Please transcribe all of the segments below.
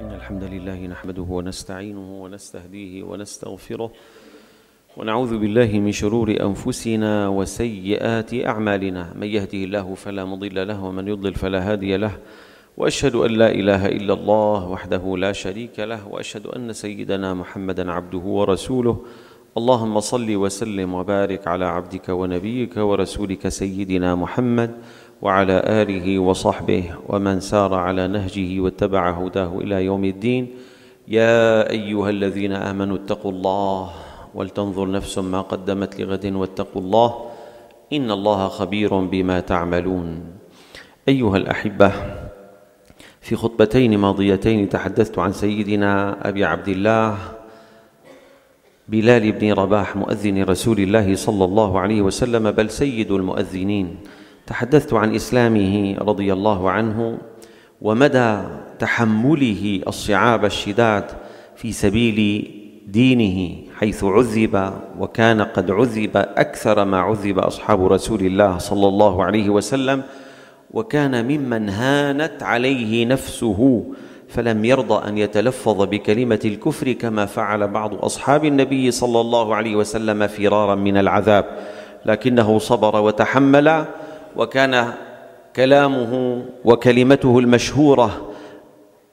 إن الحمد لله نحمده ونستعينه ونستهديه ونستغفره ونعوذ بالله من شرور أنفسنا وسيئات أعمالنا من يهده الله فلا مضل له ومن يضلل فلا هادي له وأشهد أن لا إله إلا الله وحده لا شريك له وأشهد أن سيدنا محمدا عبده ورسوله اللهم صل وسلم وبارك على عبدك ونبيك ورسولك سيدنا محمد وعلى آله وصحبه ومن سار على نهجه واتبع هداه إلى يوم الدين يا أيها الذين آمنوا اتقوا الله ولتنظر نفس ما قدمت لغد واتقوا الله إن الله خبير بما تعملون أيها الأحبة في خطبتين ماضيتين تحدثت عن سيدنا أبي عبد الله بلال بن رباح مؤذن رسول الله صلى الله عليه وسلم بل سيد المؤذنين تحدثت عن اسلامه رضي الله عنه ومدى تحمله الصعاب الشداد في سبيل دينه حيث عذب وكان قد عذب اكثر ما عذب اصحاب رسول الله صلى الله عليه وسلم وكان ممن هانت عليه نفسه فلم يرضى ان يتلفظ بكلمه الكفر كما فعل بعض اصحاب النبي صلى الله عليه وسلم فرارا من العذاب لكنه صبر وتحمل وكان كلامه وكلمته المشهوره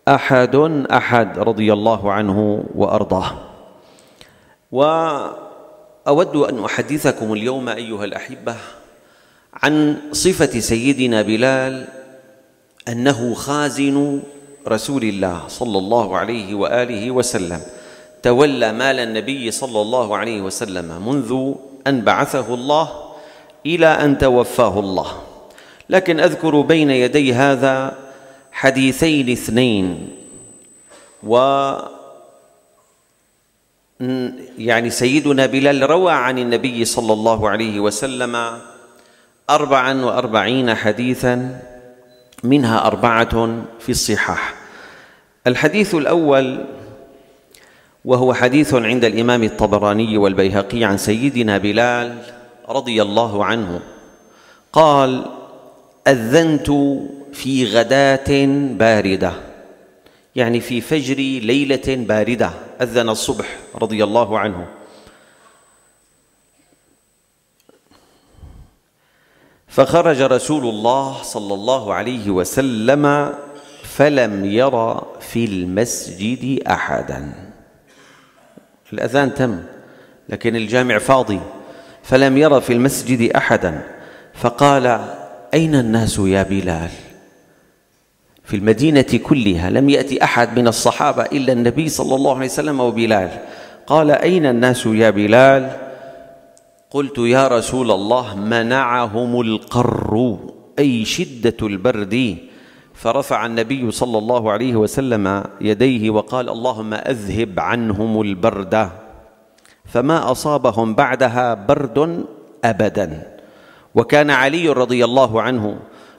احد احد رضي الله عنه وارضاه واود ان احدثكم اليوم ايها الاحبه عن صفه سيدنا بلال انه خازن رسول الله صلى الله عليه واله وسلم تولى مال النبي صلى الله عليه وسلم منذ ان بعثه الله إلى أن توفاه الله لكن أذكر بين يدي هذا حديثين اثنين و يعني سيدنا بلال روى عن النبي صلى الله عليه وسلم أربعا وأربعين حديثا منها أربعة في الصحاح الحديث الأول وهو حديث عند الإمام الطبراني والبيهقي عن سيدنا بلال رضي الله عنه قال اذنت في غداه بارده يعني في فجر ليله بارده اذن الصبح رضي الله عنه فخرج رسول الله صلى الله عليه وسلم فلم يرى في المسجد احدا الاذان تم لكن الجامع فاضي فلم ير في المسجد احدا فقال اين الناس يا بلال في المدينه كلها لم ياتي احد من الصحابه الا النبي صلى الله عليه وسلم وبلال قال اين الناس يا بلال قلت يا رسول الله منعهم القر اي شده البرد فرفع النبي صلى الله عليه وسلم يديه وقال اللهم اذهب عنهم البرد فما اصابهم بعدها برد ابدا وكان علي رضي الله عنه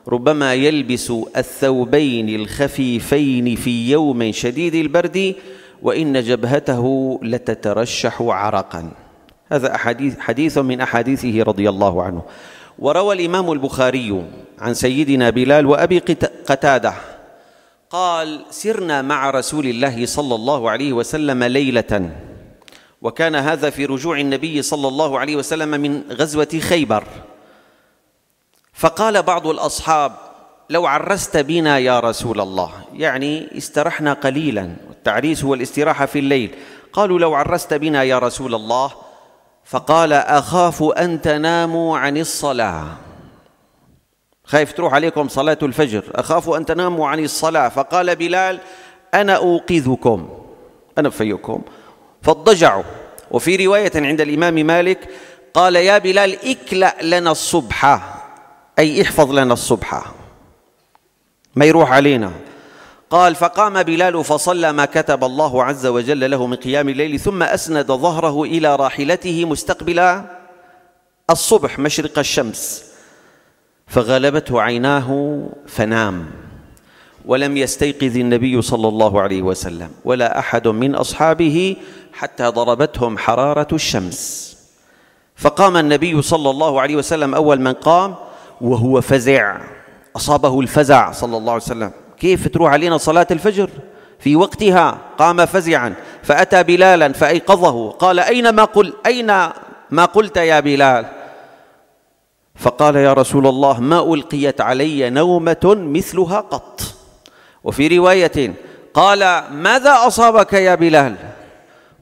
ربما يلبس الثوبين الخفيفين في يوم شديد البرد وان جبهته لتترشح عرقا هذا أحاديث حديث من احاديثه رضي الله عنه وروى الامام البخاري عن سيدنا بلال وابي قتاده قال سرنا مع رسول الله صلى الله عليه وسلم ليله وكان هذا في رجوع النبي صلى الله عليه وسلم من غزوة خيبر فقال بعض الأصحاب لو عرست بنا يا رسول الله يعني استرحنا قليلا والتعريس هو الاستراحة في الليل قالوا لو عرست بنا يا رسول الله فقال أخاف أن تناموا عن الصلاة خايف تروح عليكم صلاة الفجر أخاف أن تناموا عن الصلاة فقال بلال أنا أوقظكم أنا أفيكم فاضطجعوا وفي رواية عند الإمام مالك قال يا بلال اكلأ لنا الصبح أي احفظ لنا الصبح ما يروح علينا قال فقام بلال فصلى ما كتب الله عز وجل له من قيام الليل ثم أسند ظهره إلى راحلته مستقبلا الصبح مشرق الشمس فغلبته عيناه فنام ولم يستيقظ النبي صلى الله عليه وسلم ولا أحد من أصحابه حتى ضربتهم حرارة الشمس فقام النبي صلى الله عليه وسلم أول من قام وهو فزع أصابه الفزع صلى الله عليه وسلم كيف تروح علينا صلاة الفجر في وقتها قام فزعا فأتى بلالا فأيقظه قال أين ما قل أين ما قلت يا بلال فقال يا رسول الله ما ألقيت علي نومة مثلها قط وفي رواية قال ماذا أصابك يا بلال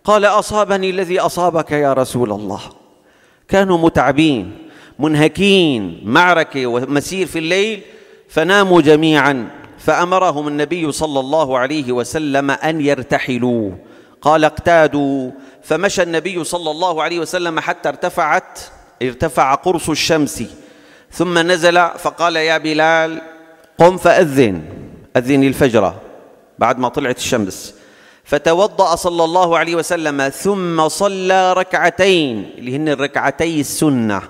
قال اصابني الذي اصابك يا رسول الله كانوا متعبين منهكين معركه ومسير في الليل فناموا جميعا فامرهم النبي صلى الله عليه وسلم ان يرتحلوا قال اقتادوا فمشى النبي صلى الله عليه وسلم حتى ارتفعت ارتفع قرص الشمس ثم نزل فقال يا بلال قم فاذن اذن الفجر بعد ما طلعت الشمس فتوضأ صلى الله عليه وسلم ثم صلى ركعتين اللي هن الركعتي السنة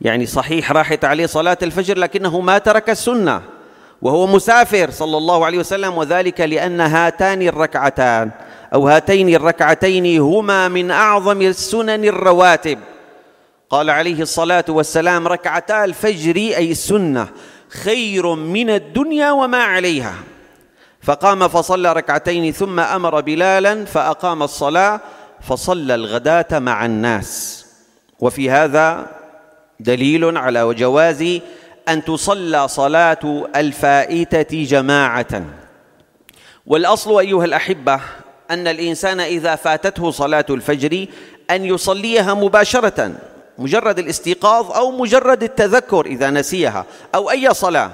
يعني صحيح راحت عليه صلاة الفجر لكنه ما ترك السنة وهو مسافر صلى الله عليه وسلم وذلك لأن هاتان الركعتان أو هاتين الركعتين هما من أعظم السنن الرواتب قال عليه الصلاة والسلام ركعتا الفجر أي السنة خير من الدنيا وما عليها فقام فصلى ركعتين ثم امر بلالا فاقام الصلاه فصلى الغداه مع الناس وفي هذا دليل على جواز ان تصلى صلاه الفائته جماعه والاصل ايها الاحبه ان الانسان اذا فاتته صلاه الفجر ان يصليها مباشره مجرد الاستيقاظ او مجرد التذكر اذا نسيها او اي صلاه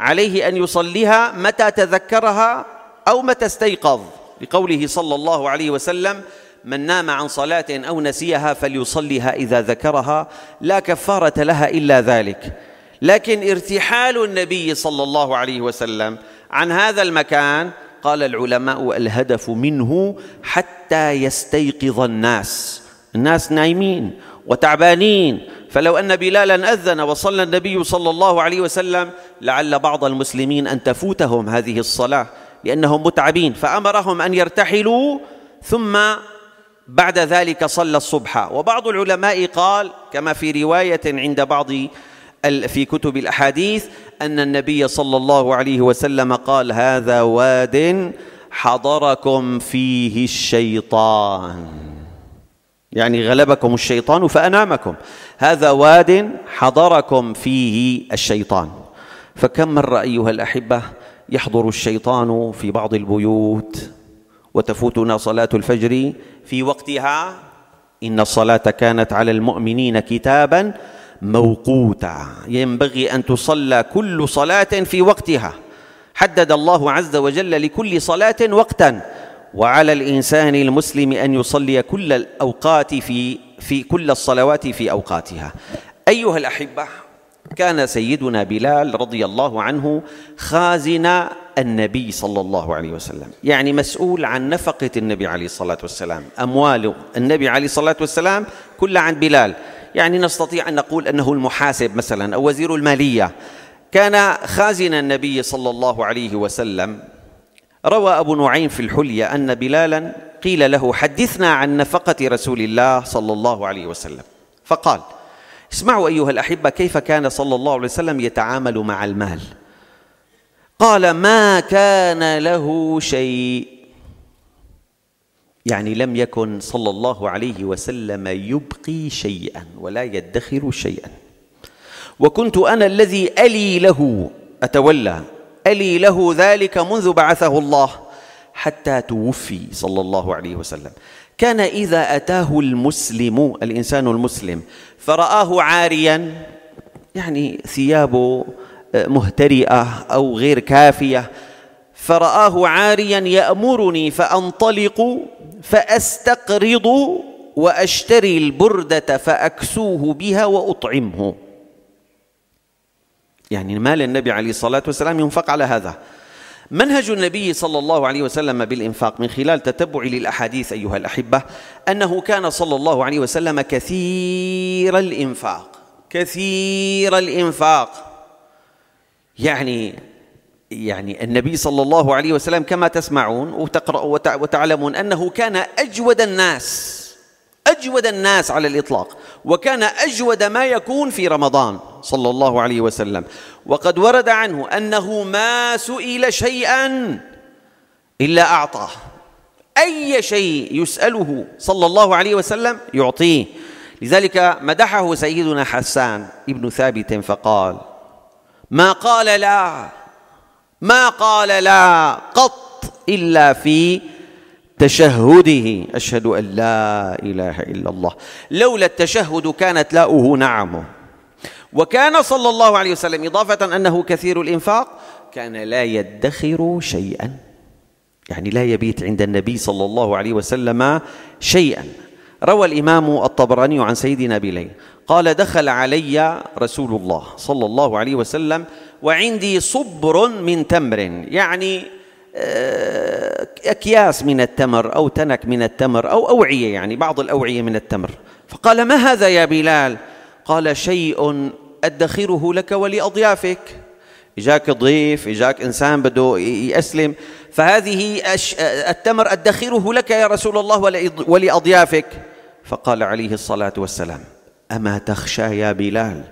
عليه أن يصليها متى تذكرها أو متى استيقظ لقوله صلى الله عليه وسلم من نام عن صلاة أو نسيها فليصليها إذا ذكرها لا كفارة لها إلا ذلك لكن ارتحال النبي صلى الله عليه وسلم عن هذا المكان قال العلماء الهدف منه حتى يستيقظ الناس الناس نايمين وتعبانين فلو أن بلالا أذن وصلى النبي صلى الله عليه وسلم لعل بعض المسلمين أن تفوتهم هذه الصلاة لأنهم متعبين فأمرهم أن يرتحلوا ثم بعد ذلك صلى الصبح وبعض العلماء قال كما في رواية عند بعض في كتب الأحاديث أن النبي صلى الله عليه وسلم قال هذا واد حضركم فيه الشيطان يعني غلبكم الشيطان فأنامكم هذا واد حضركم فيه الشيطان فكم مرة أيها الأحبة يحضر الشيطان في بعض البيوت وتفوتنا صلاة الفجر في وقتها إن الصلاة كانت على المؤمنين كتابا موقوتا ينبغي أن تصلى كل صلاة في وقتها حدد الله عز وجل لكل صلاة وقتا وعلى الإنسان المسلم أن يصلي كل الأوقات في في كل الصلوات في أوقاتها أيها الأحبة كان سيدنا بلال رضي الله عنه خازن النبي صلى الله عليه وسلم يعني مسؤول عن نفقة النبي عليه الصلاة والسلام أموال النبي عليه الصلاة والسلام كلها عن بلال يعني نستطيع أن نقول أنه المحاسب مثلا أو وزير المالية كان خازن النبي صلى الله عليه وسلم روى أبو نعيم في الحلية أن بلالا قيل له حدثنا عن نفقة رسول الله صلى الله عليه وسلم فقال اسمعوا أيها الأحبة كيف كان صلى الله عليه وسلم يتعامل مع المال قال ما كان له شيء يعني لم يكن صلى الله عليه وسلم يبقي شيئا ولا يدخر شيئا وكنت أنا الذي ألي له أتولى ألي له ذلك منذ بعثه الله حتى توفي صلى الله عليه وسلم كان إذا أتاه المسلم الإنسان المسلم فرآه عاريا يعني ثيابه آه، مهترئة أو غير كافية فرآه عاريا يأمرني فأنطلق فأستقرض وأشتري البردة فأكسوه بها وأطعمه يعني مال النبي عليه الصلاة والسلام ينفق على هذا منهج النبي صلى الله عليه وسلم بالإنفاق من خلال تتبعي للأحاديث أيها الأحبة أنه كان صلى الله عليه وسلم كثير الإنفاق كثير الإنفاق يعني يعني النبي صلى الله عليه وسلم كما تسمعون وتقرأوا وتعلمون أنه كان أجود الناس أجود الناس على الإطلاق وكان أجود ما يكون في رمضان صلى الله عليه وسلم وقد ورد عنه انه ما سئل شيئا الا اعطاه اي شيء يساله صلى الله عليه وسلم يعطيه لذلك مدحه سيدنا حسان ابن ثابت فقال ما قال لا ما قال لا قط الا في تشهده أشهد أن لا إله إلا الله لولا التشهد كانت لاؤه نعمه وكان صلى الله عليه وسلم إضافة أنه كثير الإنفاق كان لا يدخر شيئا يعني لا يبيت عند النبي صلى الله عليه وسلم شيئا روى الإمام الطبراني عن سيدنا بليل قال دخل علي رسول الله صلى الله عليه وسلم وعندي صبر من تمر يعني آه، أكياس من التمر أو تنك من التمر أو أوعية يعني بعض الأوعية من التمر فقال ما هذا يا بلال قال شيء أدخره لك ولأضيافك إجاك ضيف إجاك إنسان بده يأسلم فهذه التمر أدخره لك يا رسول الله ولأضيافك فقال عليه الصلاة والسلام أما تخشى يا بلال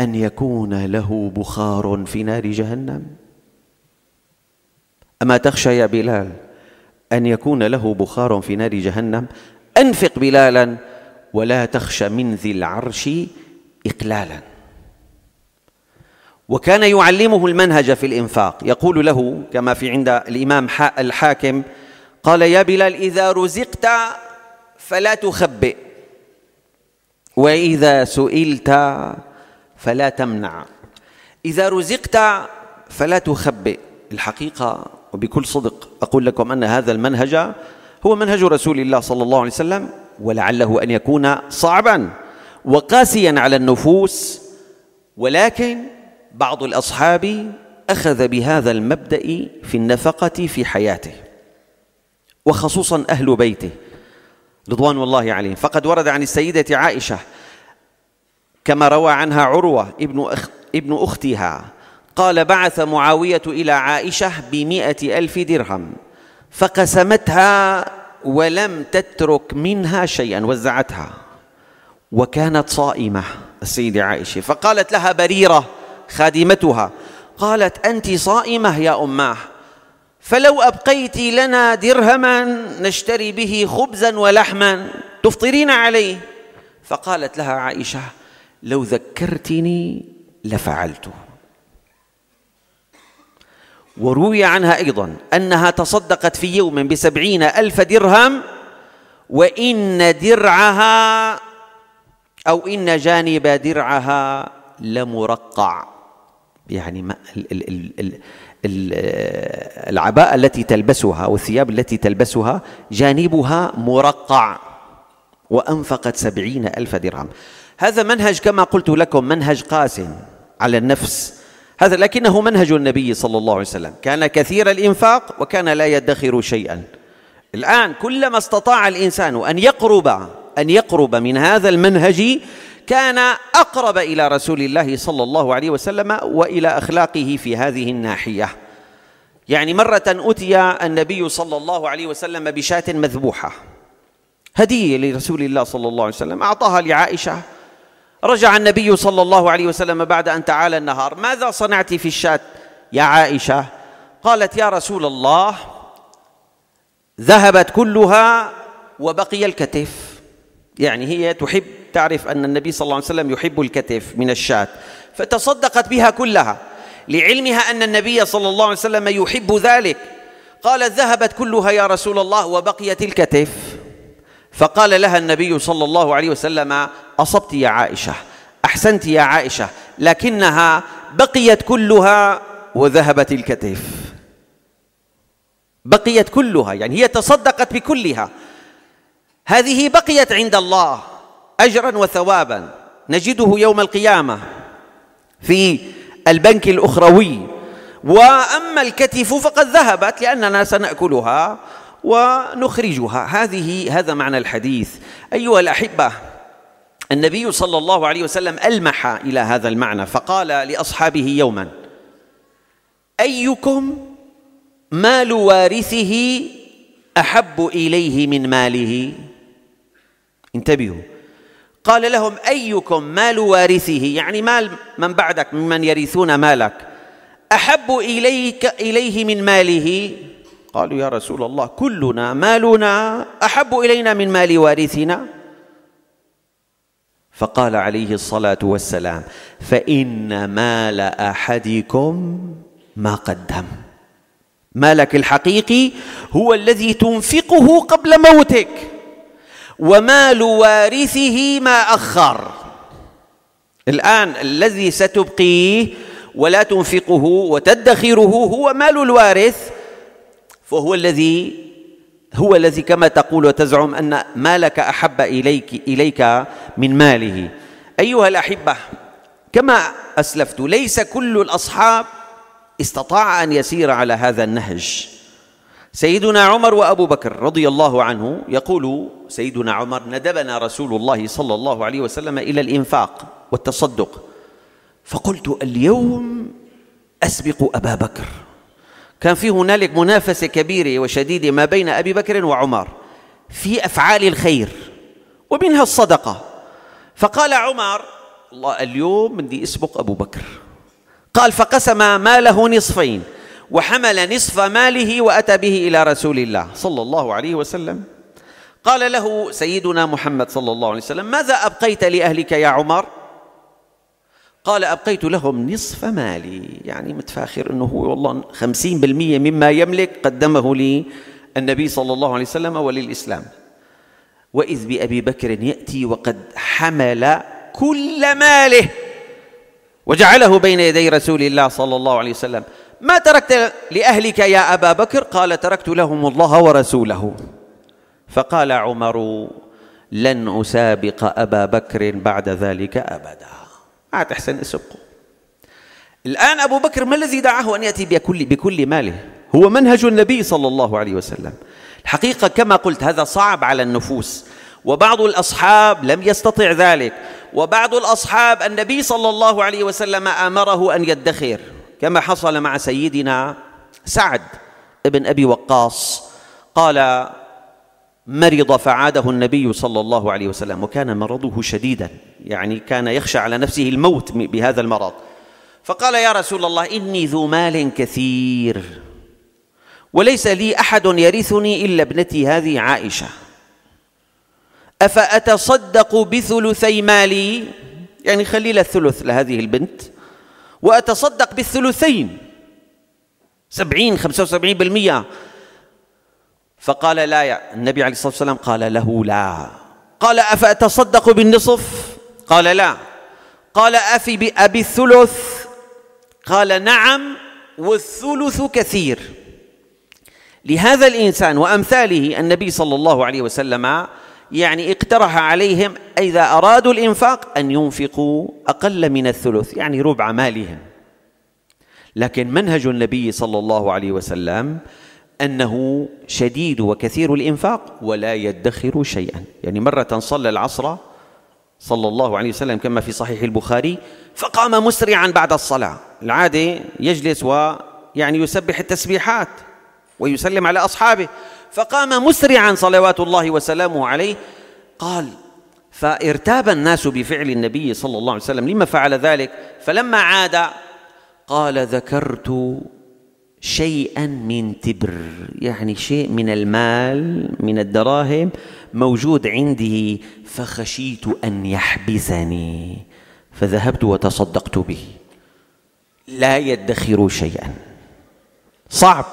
أن يكون له بخار في نار جهنم أما تخشى يا بلال أن يكون له بخار في نار جهنم أنفق بلالا ولا تخشى من ذي العرش إقلالا وكان يعلمه المنهج في الإنفاق يقول له كما في عند الإمام الحاكم قال يا بلال إذا رزقت فلا تخبئ وإذا سئلت فلا تمنع إذا رزقت فلا تخبئ الحقيقة وبكل صدق أقول لكم أن هذا المنهج هو منهج رسول الله صلى الله عليه وسلم ولعله أن يكون صعباً وقاسيا على النفوس ولكن بعض الاصحاب اخذ بهذا المبدا في النفقه في حياته وخصوصا اهل بيته رضوان الله عليهم فقد ورد عن السيده عائشه كما روى عنها عروه ابن أخ ابن اختها قال بعث معاويه الى عائشه بمائه الف درهم فقسمتها ولم تترك منها شيئا وزعتها وكانت صائمة السيدة عائشة فقالت لها بريرة خادمتها قالت أنت صائمة يا أماه فلو أبقيت لنا درهما نشتري به خبزا ولحما تفطرين عليه فقالت لها عائشة لو ذكرتني لفعلته وروي عنها أيضا أنها تصدقت في يوم بسبعين ألف درهم وإن درعها أو إن جانب درعها لمرقع يعني ما ال ال ال ال العباءة التي تلبسها والثياب التي تلبسها جانبها مرقع وأنفقت سبعين ألف درهم هذا منهج كما قلت لكم منهج قاس على النفس هذا لكنه منهج النبي صلى الله عليه وسلم كان كثير الإنفاق وكان لا يدخر شيئا الآن كلما استطاع الإنسان أن يقرب أن يقرب من هذا المنهج كان أقرب إلى رسول الله صلى الله عليه وسلم وإلى أخلاقه في هذه الناحية يعني مرة أتي النبي صلى الله عليه وسلم بشاة مذبوحة هدية لرسول الله صلى الله عليه وسلم أعطاها لعائشة رجع النبي صلى الله عليه وسلم بعد أن تعالى النهار ماذا صنعت في الشاة يا عائشة قالت يا رسول الله ذهبت كلها وبقي الكتف يعني هي تحب تعرف أن النبي صلى الله عليه وسلم يحب الكتف من الشاة فتصدقت بها كلها لعلمها أن النبي صلى الله عليه وسلم يحب ذلك قالت ذهبت كلها يا رسول الله وبقيت الكتف فقال لها النبي صلى الله عليه وسلم أصبت يا عائشة أحسنت يا عائشة لكنها بقيت كلها وذهبت الكتف بقيت كلها يعني هي تصدقت بكلها هذه بقيت عند الله أجرا وثوابا نجده يوم القيامة في البنك الأخروي وأما الكتف فقد ذهبت لأننا سنأكلها ونخرجها هذه هذا معنى الحديث أيها الأحبة النبي صلى الله عليه وسلم ألمح إلى هذا المعنى فقال لأصحابه يوما أيكم مال وارثه أحب إليه من ماله انتبهوا قال لهم أيكم مال وارثه يعني مال من بعدك ممن يرثون مالك أحب إليك إليه من ماله قالوا يا رسول الله كلنا مالنا أحب إلينا من مال وارثنا فقال عليه الصلاة والسلام فإن مال أحدكم ما قدم مالك الحقيقي هو الذي تنفقه قبل موتك ومال وارثه ما أخر الآن الذي ستبقيه ولا تنفقه وتدخره هو مال الوارث فهو الذي هو الذي كما تقول وتزعم أن مالك أحب إليك إليك من ماله أيها الأحبة كما أسلفت ليس كل الأصحاب استطاع أن يسير على هذا النهج سيدنا عمر وأبو بكر رضي الله عنه يقول سيدنا عمر ندبنا رسول الله صلى الله عليه وسلم إلى الإنفاق والتصدق فقلت اليوم أسبق أبا بكر كان في هنالك منافسة كبيرة وشديدة ما بين أبي بكر وعمر في أفعال الخير ومنها الصدقة فقال عمر الله اليوم بدي أسبق أبو بكر قال فقسم ماله نصفين وحمل نصف ماله وأتى به إلى رسول الله صلى الله عليه وسلم قال له سيدنا محمد صلى الله عليه وسلم ماذا أبقيت لأهلك يا عمر؟ قال أبقيت لهم نصف مالي يعني متفاخر أنه هو والله 50% مما يملك قدمه لي النبي صلى الله عليه وسلم وللإسلام وإذ بأبي بكر يأتي وقد حمل كل ماله وجعله بين يدي رسول الله صلى الله عليه وسلم ما تركت لأهلك يا أبا بكر قال تركت لهم الله ورسوله فقال عمر لن أسابق أبا بكر بعد ذلك أبدا ما تحسن أسبقه الآن أبو بكر ما الذي دعاه أن يأتي بكل, بكل ماله هو منهج النبي صلى الله عليه وسلم الحقيقة كما قلت هذا صعب على النفوس وبعض الأصحاب لم يستطع ذلك وبعض الأصحاب النبي صلى الله عليه وسلم أمره أن يدخر كما حصل مع سيدنا سعد بن أبي وقاص قال مرض فعاده النبي صلى الله عليه وسلم وكان مرضه شديدا يعني كان يخشى على نفسه الموت بهذا المرض فقال يا رسول الله إني ذو مال كثير وليس لي أحد يرثني إلا ابنتي هذه عائشة أفأتصدق بثلثي مالي يعني خلي له الثلث لهذه البنت وأتصدق بالثلثين سبعين خمسة وسبعين بالمئة فقال لا يا النبي عليه الصلاة والسلام قال له لا قال أفأتصدق بالنصف قال لا قال أفي بأبي الثلث قال نعم والثلث كثير لهذا الإنسان وأمثاله النبي صلى الله عليه وسلم يعني اقترح عليهم إذا أرادوا الإنفاق أن ينفقوا أقل من الثلث يعني ربع مالهم لكن منهج النبي صلى الله عليه وسلم أنه شديد وكثير الإنفاق ولا يدخر شيئا يعني مرة صلى العصر صلى الله عليه وسلم كما في صحيح البخاري فقام مسرعا بعد الصلاة العادة يجلس ويعني يسبح التسبيحات ويسلم على أصحابه فقام مسرعا صلوات الله وسلامه عليه قال فارتاب الناس بفعل النبي صلى الله عليه وسلم لما فعل ذلك فلما عاد قال ذكرت شيئا من تبر يعني شيء من المال من الدراهم موجود عندي فخشيت ان يحبسني فذهبت وتصدقت به لا يدخر شيئا صعب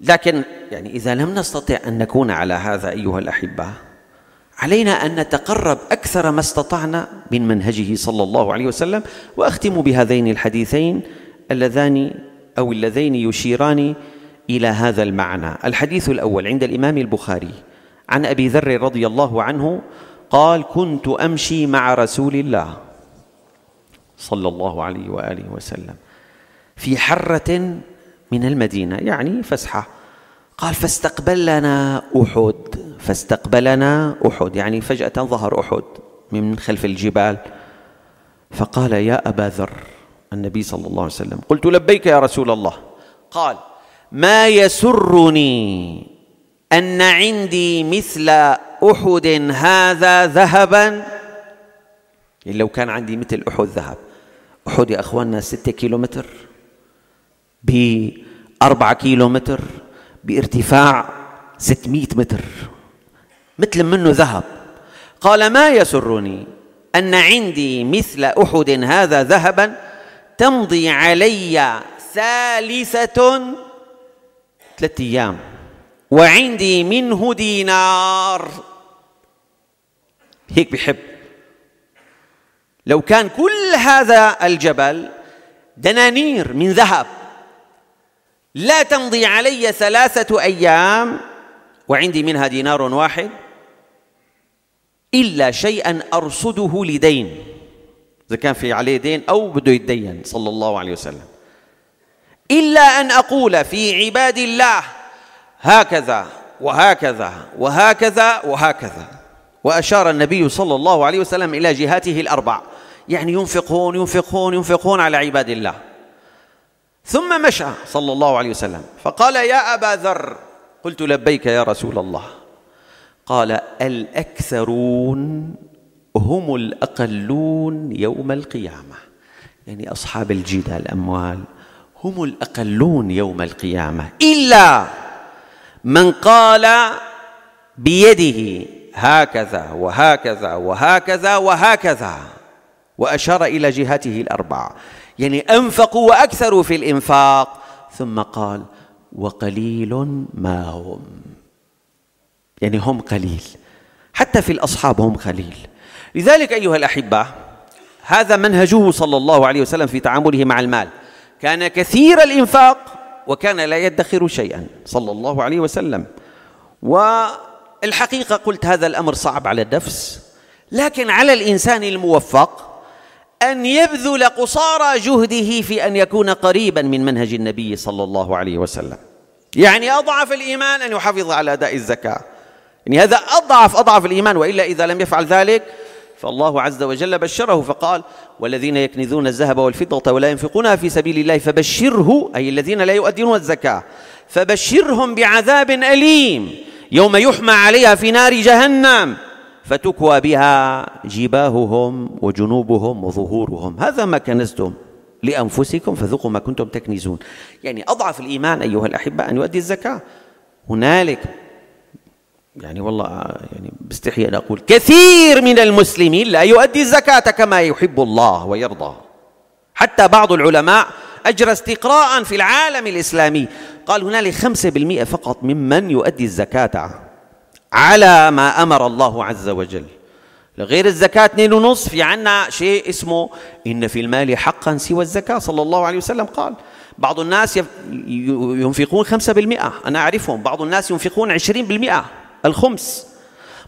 لكن يعني اذا لم نستطع ان نكون على هذا ايها الاحبه علينا ان نتقرب اكثر ما استطعنا من منهجه صلى الله عليه وسلم واختم بهذين الحديثين اللذان أو اللذين يشيران إلى هذا المعنى الحديث الأول عند الإمام البخاري عن أبي ذر رضي الله عنه قال كنت أمشي مع رسول الله صلى الله عليه وآله وسلم في حرة من المدينة يعني فسحة قال فاستقبلنا أحد فاستقبلنا أحد يعني فجأة ظهر أحد من خلف الجبال فقال يا أبا ذر النبي صلى الله عليه وسلم قلت لبيك يا رسول الله قال ما يسرني ان عندي مثل احد هذا ذهبا يعني لو كان عندي مثل احد ذهب احد يا اخواننا ستة كيلومتر بأربعة كيلومتر بارتفاع 600 متر مثل منه ذهب قال ما يسرني ان عندي مثل احد هذا ذهبا تمضي علي ثالثة ثلاثة أيام وعندي منه دينار هيك بحب لو كان كل هذا الجبل دنانير من ذهب لا تمضي علي ثلاثة أيام وعندي منها دينار واحد إلا شيئا أرصده لدين إذا كان في عليه دين أو بده يتدين صلى الله عليه وسلم إلا أن أقول في عباد الله هكذا وهكذا وهكذا وهكذا وأشار النبي صلى الله عليه وسلم إلى جهاته الأربع يعني ينفق هون ينفق هون ينفق هون على عباد الله ثم مشى صلى الله عليه وسلم فقال يا أبا ذر قلت لبيك يا رسول الله قال الأكثرون هم الأقلون يوم القيامة يعني أصحاب الجدة الأموال هم الأقلون يوم القيامة إلا من قال بيده هكذا وهكذا وهكذا وهكذا وأشار إلى جهته الأربعة يعني أنفقوا وأكثروا في الإنفاق ثم قال وقليل ما هم يعني هم قليل حتى في الأصحاب هم قليل لذلك أيها الأحبة هذا منهجه صلى الله عليه وسلم في تعامله مع المال كان كثير الإنفاق وكان لا يدخر شيئا صلى الله عليه وسلم والحقيقة قلت هذا الأمر صعب على النفس لكن على الإنسان الموفق أن يبذل قصارى جهده في أن يكون قريبا من منهج النبي صلى الله عليه وسلم يعني أضعف الإيمان أن يحافظ على أداء الزكاة يعني هذا أضعف أضعف الإيمان وإلا إذا لم يفعل ذلك فالله عز وجل بشره فقال والذين يكنزون الذهب والفضة ولا ينفقونها في سبيل الله فبشره أي الذين لا يؤدون الزكاة فبشرهم بعذاب أليم يوم يحمى عليها في نار جهنم فتكوى بها جباههم وجنوبهم وظهورهم هذا ما كنزتم لأنفسكم فذوقوا ما كنتم تكنزون يعني أضعف الإيمان أيها الأحبة أن يؤدي الزكاة هنالك يعني والله يعني باستحياء نقول كثير من المسلمين لا يؤدي الزكاة كما يحب الله ويرضى حتى بعض العلماء أجرى استقراء في العالم الإسلامي قال هنالك خمسة بالمئة فقط ممن يؤدي الزكاة على ما أمر الله عز وجل غير الزكاة اثنين ونص في يعني عنا شيء اسمه إن في المال حقا سوى الزكاة صلى الله عليه وسلم قال بعض الناس ينفقون خمسة بالمئة أنا أعرفهم بعض الناس ينفقون عشرين بالمئة الخمس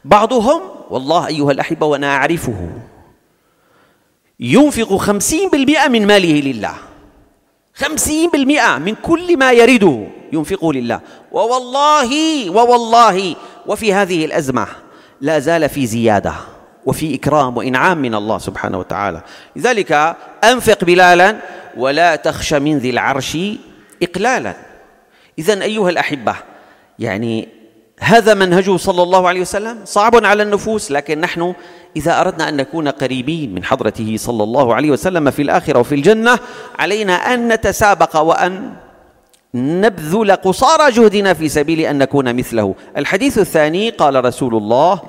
بعضهم والله أيها الأحبة وأنا أعرفه ينفق خمسين بالمئة من ماله لله خمسين بالمئة من كل ما يرده ينفقه لله ووالله ووالله وفي هذه الأزمة لا زال في زيادة وفي إكرام وإنعام من الله سبحانه وتعالى لذلك أنفق بلالا ولا تخش من ذي العرش إقلالا إذا أيها الأحبة يعني هذا منهجه صلى الله عليه وسلم صعب على النفوس لكن نحن إذا أردنا أن نكون قريبين من حضرته صلى الله عليه وسلم في الآخرة وفي الجنة علينا أن نتسابق وأن نبذل قصارى جهدنا في سبيل أن نكون مثله الحديث الثاني قال رسول الله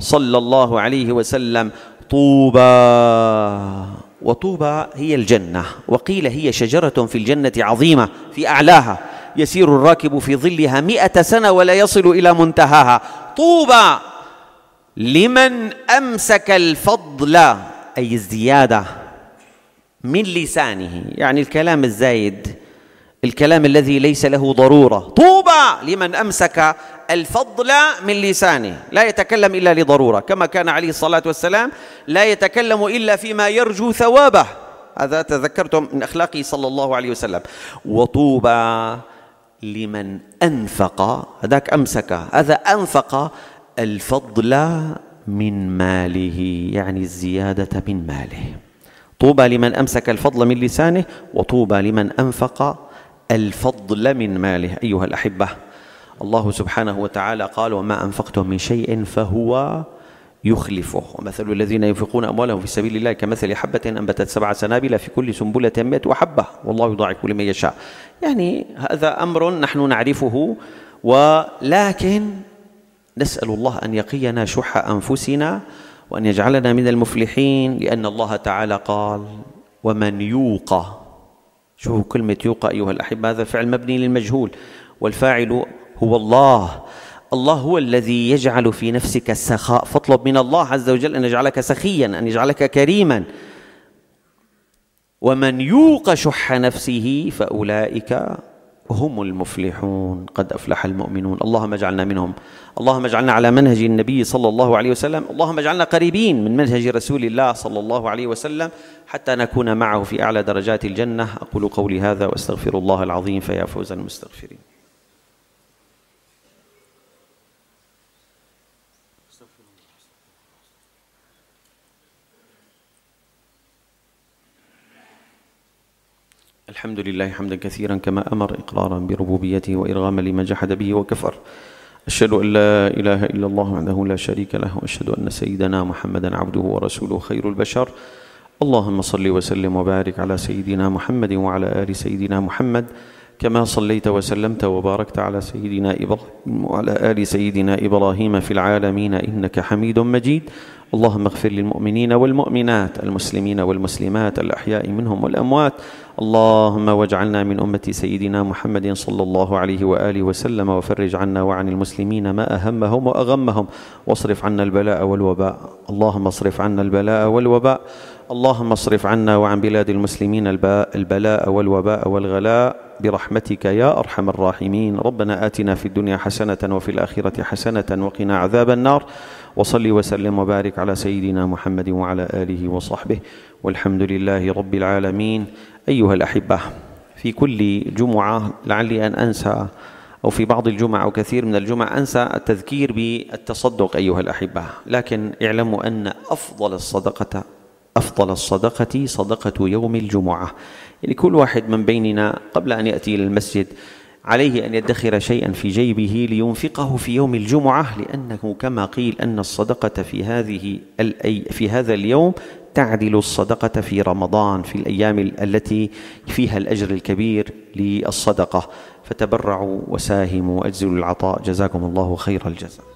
صلى الله عليه وسلم طوبى وطوبى هي الجنة وقيل هي شجرة في الجنة عظيمة في أعلاها يسير الراكب في ظلها مئة سنة ولا يصل إلى منتهاها طوبى لمن أمسك الفضل أي الزيادة من لسانه يعني الكلام الزايد الكلام الذي ليس له ضرورة طوبى لمن أمسك الفضل من لسانه لا يتكلم إلا لضرورة كما كان عليه الصلاة والسلام لا يتكلم إلا فيما يرجو ثوابه هذا تذكرتم من أخلاقه صلى الله عليه وسلم وطوبى لمن أنفق هذاك أمسك هذا أنفق الفضل من ماله يعني الزيادة من ماله طوبى لمن أمسك الفضل من لسانه وطوبى لمن أنفق الفضل من ماله أيها الأحبة الله سبحانه وتعالى قال وما أنفقتم من شيء فهو يخلفه ومثل الذين ينفقون أموالهم في سبيل الله كمثل حبة أنبتت سبع سنابل في كل سنبلة مئة حبة والله يضاعف لمن يشاء يعني هذا أمر نحن نعرفه ولكن نسأل الله أن يقينا شح أنفسنا وأن يجعلنا من المفلحين لأن الله تعالى قال ومن يوقى شوفوا كلمة يوقى أيها الأحبة هذا فعل مبني للمجهول والفاعل هو الله الله هو الذي يجعل في نفسك السخاء فاطلب من الله عز وجل ان يجعلك سخيا ان يجعلك كريما ومن يوق شح نفسه فاولئك هم المفلحون قد افلح المؤمنون اللهم اجعلنا منهم اللهم اجعلنا على منهج النبي صلى الله عليه وسلم اللهم اجعلنا قريبين من منهج رسول الله صلى الله عليه وسلم حتى نكون معه في اعلى درجات الجنه اقول قولي هذا واستغفر الله العظيم فيا فوز المستغفرين الحمد لله حمدا كثيرا كما أمر إقرارا بربوبيته وإرغاما لمن جحد به وكفر أشهد أن لا إله إلا الله وحده لا شريك له وأشهد أن سيدنا محمدا عبده ورسوله خير البشر اللهم صل وسلم وبارك على سيدنا محمد وعلى آل سيدنا محمد كما صليت وسلمت وباركت على سيدنا إبراهيم وعلى آل سيدنا إبراهيم في العالمين إنك حميد مجيد اللهم اغفر للمؤمنين والمؤمنات المسلمين والمسلمات الأحياء منهم والأموات اللهم واجعلنا من أمة سيدنا محمد صلى الله عليه وآله وسلم وفرج عنا وعن المسلمين ما أهمهم وأغمهم واصرف عنا البلاء والوباء اللهم اصرف عنا البلاء والوباء اللهم اصرف عنا وعن بلاد المسلمين البلاء والوباء والغلاء برحمتك يا أرحم الراحمين ربنا آتنا في الدنيا حسنة وفي الآخرة حسنة وقنا عذاب النار وصلي وسلم وبارك على سيدنا محمد وعلى آله وصحبه والحمد لله رب العالمين أيها الأحبة في كل جمعة لعلي أن أنسى أو في بعض الجمع أو كثير من الجمع أنسى التذكير بالتصدق أيها الأحبة لكن اعلموا أن أفضل الصدقة أفضل الصدقة صدقة يوم الجمعة يعني كل واحد من بيننا قبل أن يأتي إلى المسجد عليه أن يدخر شيئا في جيبه لينفقه في يوم الجمعة لأنه كما قيل أن الصدقة في هذه في هذا اليوم تعدل الصدقة في رمضان في الأيام التي فيها الأجر الكبير للصدقة فتبرعوا وساهموا وأجزلوا العطاء جزاكم الله خير الجزاء